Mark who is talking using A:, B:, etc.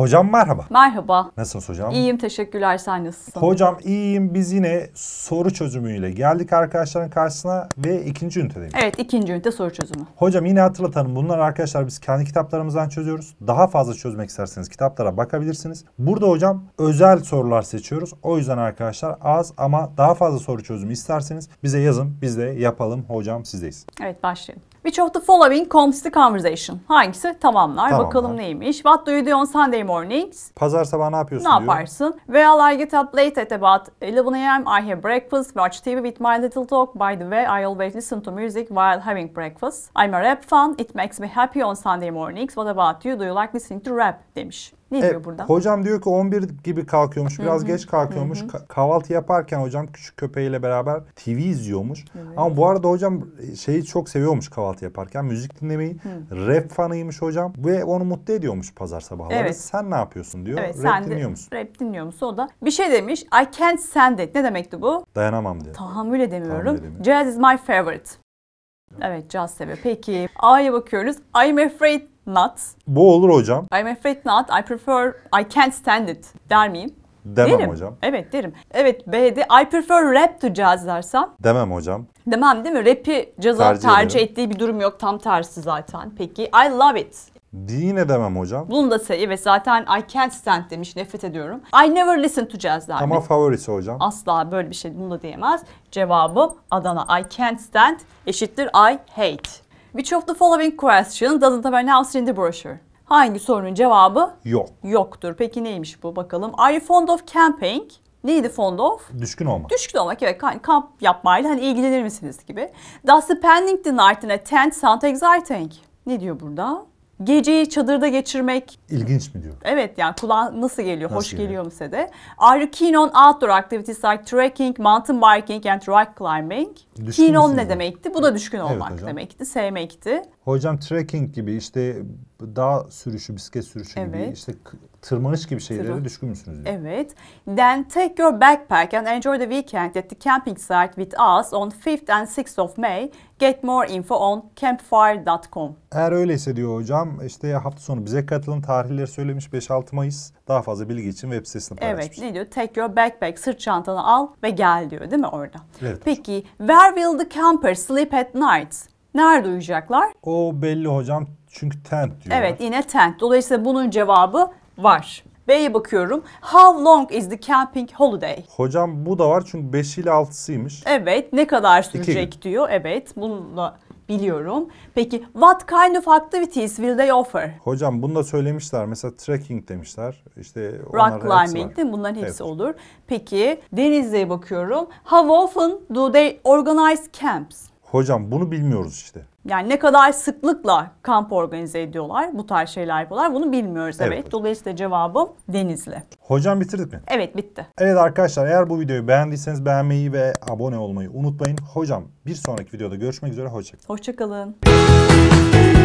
A: Hocam merhaba.
B: Merhaba.
A: Nasılsın hocam? İyiyim
B: teşekkürler sen nasılsın?
A: Hocam iyiyim biz yine soru çözümüyle geldik arkadaşların karşısına ve ikinci ünitedeyiz.
B: Evet ikinci ünite soru çözümü.
A: Hocam yine hatırlatalım bunlar arkadaşlar biz kendi kitaplarımızdan çözüyoruz. Daha fazla çözmek isterseniz kitaplara bakabilirsiniz. Burada hocam özel sorular seçiyoruz. O yüzden arkadaşlar az ama daha fazla soru çözümü isterseniz bize yazın biz de yapalım hocam sizdeyiz.
B: Evet başlayalım. Which of the following comes to conversation? Hangisi tamamlar. Tamamlar. Bakalım neymiş. What do you do on Sunday mornings?
A: Pazar sabahı ne yapıyorsun Ne diyor. yaparsın?
B: Well, I get up late at about 11 a.m. I have breakfast, watch TV with my little dog. By the way, I always listen to music while having breakfast. I'm a rap fan. It makes me happy on Sunday mornings. What about you? Do you like listening to rap? Demiş. Ne e, diyor burada? Hocam
A: diyor ki 11 gibi kalkıyormuş. Biraz geç kalkıyormuş. Ka- kahvaltı yaparken hocam küçük köpeğiyle beraber TV izliyormuş. Evet. Ama bu arada hocam e, şeyi çok seviyormuş kahvaltı yaparken. Müzik dinlemeyi. Hı. Rap fanıymış hocam. Ve onu mutlu ediyormuş pazar sabahları. Evet. Sen ne yapıyorsun diyor. Evet, rap sen dinliyor de, musun?
B: Rap dinliyor musun? O da bir şey demiş. I can't stand it. Ne demekti bu? Dayanamam diyor. Tahammül edemiyorum. Tahammül Jazz is my favorite. Evet caz seviyor. Peki A'ya bakıyoruz. I'm afraid not.
A: Bu olur hocam.
B: I'm afraid not. I prefer, I can't stand it der miyim?
A: Demem derim. hocam.
B: Evet derim. Evet B'de I prefer rap to jazz dersem.
A: Demem hocam.
B: Demem değil mi? Rap'i caza tercih, tercih ettiği bir durum yok. Tam tersi zaten. Peki I love it.
A: Yine demem hocam.
B: Bunu da say. Evet zaten I can't stand demiş. Nefret ediyorum. I never listen to jazz dermiş. Ama
A: favorisi hocam.
B: Asla böyle bir şey bunu da diyemez. Cevabı Adana. I can't stand eşittir I hate. Which of the following questions doesn't have an answer in the brochure? Hangi sorunun cevabı? Yok. Yoktur. Peki neymiş bu bakalım. Are you fond of camping? Neydi fond of? Düşkün olmak. Düşkün olmak evet. Kamp yapmayla hani ilgilenir misiniz gibi. Does spending the night in a tent sound exciting? Ne diyor burada? Geceyi çadırda geçirmek.
A: İlginç mi diyor?
B: Evet yani kulağa nasıl geliyor? Nasıl hoş geliyor, geliyor mu size Are keen on outdoor activities like trekking, mountain biking and rock climbing? Düşkün keen on ne demekti? Bu da düşkün olmak evet, demekti, sevmekti.
A: Hocam trekking gibi işte dağ sürüşü, bisiklet sürüşü evet. gibi işte tırmanış gibi şeylere Tırın. düşkün müsünüz?
B: Diyor. Evet. Then take your backpack and enjoy the weekend at the camping site with us on 5th and 6th of May. Get more info on campfire.com.
A: Eğer öyleyse diyor hocam işte hafta sonu bize katılın tarihleri söylemiş 5-6 Mayıs. Daha fazla bilgi için web sitesini paylaşmış.
B: Evet ne diyor? Take your backpack sırt çantanı al ve gel diyor değil mi orada? Evet, Peki where will the campers sleep at night? Nerede uyuyacaklar?
A: O belli hocam çünkü tent diyor. Evet
B: yine tent. Dolayısıyla bunun cevabı var. B'ye bakıyorum. How long is the camping holiday?
A: Hocam bu da var çünkü 5 ile 6'sıymış.
B: Evet ne kadar sürecek diyor. Evet bunu biliyorum. Peki what kind of activities will they offer?
A: Hocam bunu da söylemişler. Mesela trekking demişler. İşte Rock climbing değil mi? Bunların hepsi evet.
B: olur. Peki denizliğe bakıyorum. How often do they organize camps?
A: Hocam bunu bilmiyoruz işte.
B: Yani ne kadar sıklıkla kamp organize ediyorlar, bu tarz şeyler yapıyorlar bunu bilmiyoruz evet. evet. Dolayısıyla cevabım Denizli.
A: Hocam bitirdik mi? Evet bitti. Evet arkadaşlar eğer bu videoyu beğendiyseniz beğenmeyi ve abone olmayı unutmayın. Hocam bir sonraki videoda görüşmek üzere hoşçakalın.
B: Hoşçakalın.